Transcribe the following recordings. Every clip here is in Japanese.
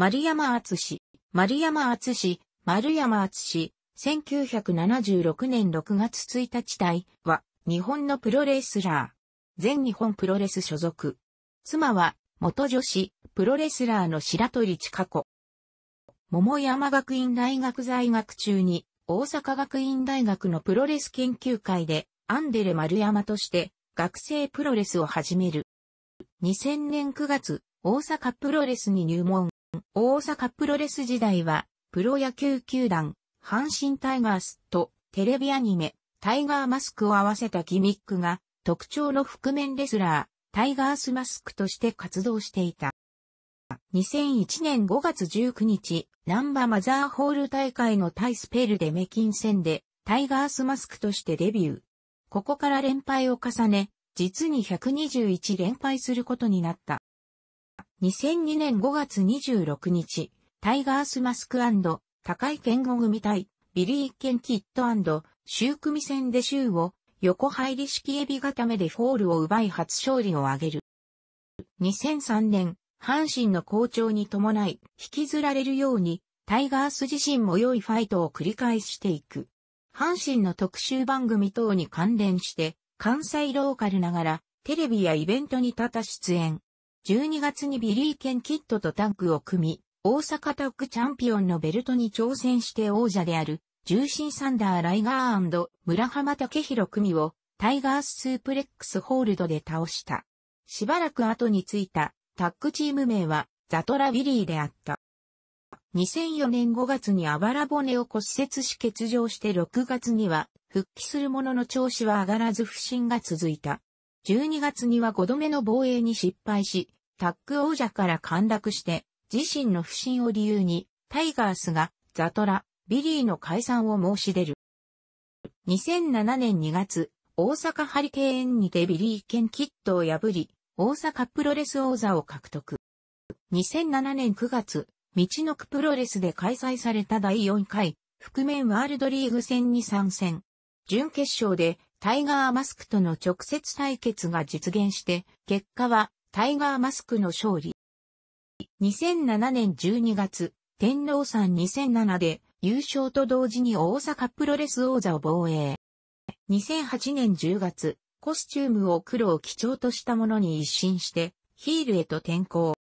丸山厚氏、丸山厚氏、丸山厚氏、1976年6月1日隊は、日本のプロレスラー。全日本プロレス所属。妻は、元女子、プロレスラーの白鳥千佳子。桃山学院大学在学中に、大阪学院大学のプロレス研究会で、アンデレ丸山として、学生プロレスを始める。2000年9月、大阪プロレスに入門。大阪プロレス時代は、プロ野球球団、阪神タイガースとテレビアニメ、タイガーマスクを合わせたギミックが特徴の覆面レスラー、タイガースマスクとして活動していた。2001年5月19日、ナンバマザーホール大会のタイスペルでメキン戦でタイガースマスクとしてデビュー。ここから連敗を重ね、実に121連敗することになった。2002年5月26日、タイガースマスク高井健吾組対、ビリー・ケンキッドシュ組戦でシュを、横入り式エビ固めでフォールを奪い初勝利を挙げる。2003年、阪神の好調に伴い、引きずられるように、タイガース自身も良いファイトを繰り返していく。阪神の特集番組等に関連して、関西ローカルながら、テレビやイベントに多々出演。12月にビリー・ケン・キットとタッグを組み、大阪タッグチャンピオンのベルトに挑戦して王者である、重心サンダー・ライガー村浜武宏組を、タイガーススープレックスホールドで倒した。しばらく後についた、タッグチーム名は、ザトラ・ビリーであった。2004年5月にあばら骨を骨折し欠場して6月には復帰するものの調子は上がらず不振が続いた。12月には5度目の防衛に失敗し、タッグ王者から陥落して、自身の不信を理由に、タイガースが、ザトラ、ビリーの解散を申し出る。2007年2月、大阪ハリケーンにてビリー・ケキットを破り、大阪プロレス王座を獲得。2007年9月、道のくプロレスで開催された第4回、覆面ワールドリーグ戦に参戦。準決勝で、タイガーマスクとの直接対決が実現して、結果はタイガーマスクの勝利。2007年12月、天皇さん2007で優勝と同時に大阪プロレス王座を防衛。2008年10月、コスチュームを黒を基調としたものに一新して、ヒールへと転向。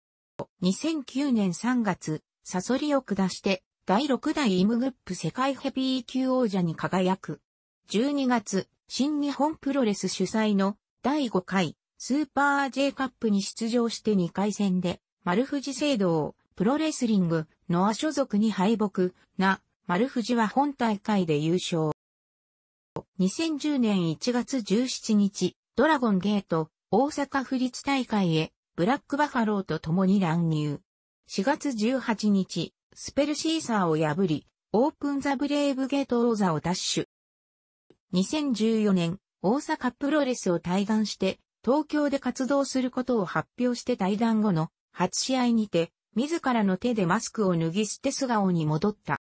2009年3月、サソリを下して、第6代イムグップ世界ヘビー級王者に輝く。12月、新日本プロレス主催の第5回スーパー J カップに出場して2回戦で、丸藤聖堂、プロレスリング、ノア所属に敗北、な、丸藤は本大会で優勝。2010年1月17日、ドラゴンゲート、大阪府立大会へ、ブラックバファローと共に乱入。4月18日、スペルシーサーを破り、オープンザブレイブゲート王座を奪取。2014年、大阪プロレスを退団して、東京で活動することを発表して退団後の初試合にて、自らの手でマスクを脱ぎ捨て素顔に戻った。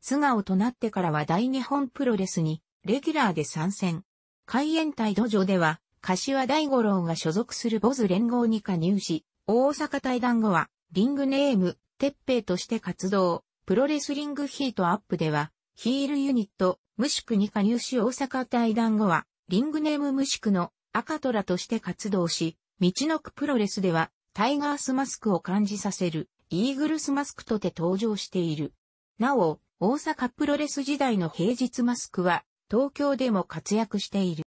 素顔となってからは大日本プロレスに、レギュラーで参戦。開演隊土壌では、柏大五郎が所属するボズ連合に加入し、大阪対談後は、リングネーム、鉄平として活動、プロレスリングヒートアップでは、ヒールユニット、無宿に加入し大阪対談後は、リングネーム無宿の赤虎として活動し、道のくプロレスでは、タイガースマスクを感じさせる、イーグルスマスクとて登場している。なお、大阪プロレス時代の平日マスクは、東京でも活躍している。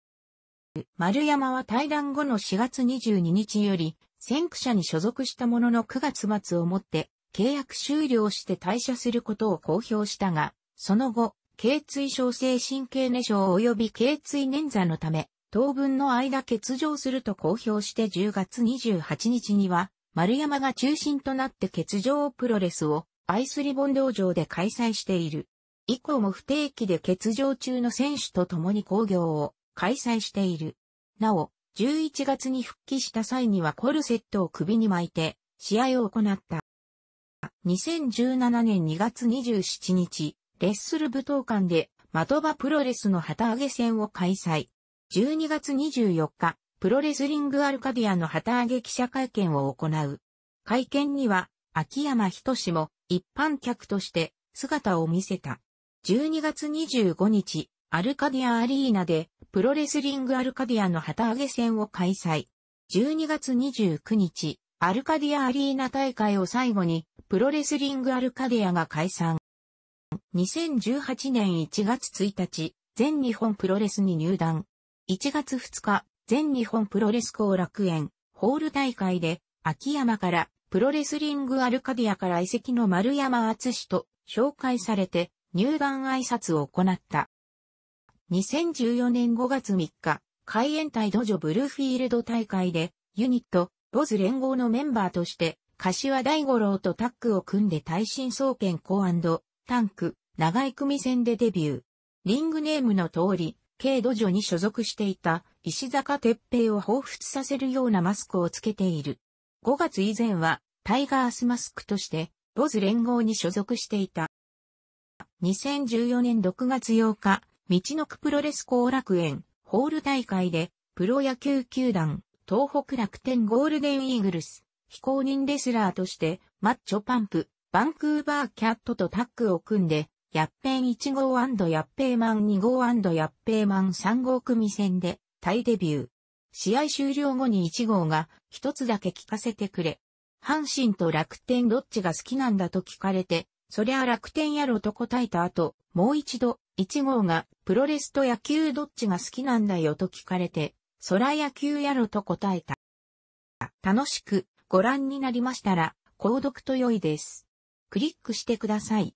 丸山は対談後の4月22日より、先駆者に所属したものの9月末をもって、契約終了して退社することを公表したが、その後、頸椎症性神経根症及び頸椎捻挫のため、当分の間欠場すると公表して10月28日には、丸山が中心となって欠場プロレスをアイスリボン道場で開催している。以降も不定期で欠場中の選手と共に工業を開催している。なお、11月に復帰した際にはコルセットを首に巻いて試合を行った。2017年2月27日、レッスル武闘館で、的場プロレスの旗揚げ戦を開催。12月24日、プロレスリングアルカディアの旗揚げ記者会見を行う。会見には、秋山しも一般客として姿を見せた。12月25日、アルカディアアリーナで、プロレスリングアルカディアの旗揚げ戦を開催。12月29日、アルカディアアリーナ大会を最後に、プロレスリングアルカディアが解散。2018年1月1日、全日本プロレスに入団。1月2日、全日本プロレス後楽園、ホール大会で、秋山から、プロレスリングアルカディアから遺跡の丸山厚史と紹介されて、入団挨拶を行った。2014年5月3日、海援隊土ョブルーフィールド大会で、ユニット、ボズ連合のメンバーとして、柏大五郎とタッグを組んで耐震総研公タンク、長い組戦でデビュー。リングネームの通り、軽土女に所属していた石坂鉄平を彷彿させるようなマスクをつけている。5月以前はタイガースマスクとしてボズ連合に所属していた。2014年6月8日、道のくプロレス後楽園ホール大会でプロ野球球団東北楽天ゴールデンイーグルス非公認レスラーとしてマッチョパンプバンクーバーキャットとタッグを組んでヤッペン1号ヤッペーマン2号ヤッペーマン3号組戦で、タイデビュー。試合終了後に1号が、一つだけ聞かせてくれ。阪神と楽天どっちが好きなんだと聞かれて、そりゃ楽天やろと答えた後、もう一度、1号が、プロレスと野球どっちが好きなんだよと聞かれて、そら野球やろと答えた。楽しくご覧になりましたら、購読と良いです。クリックしてください。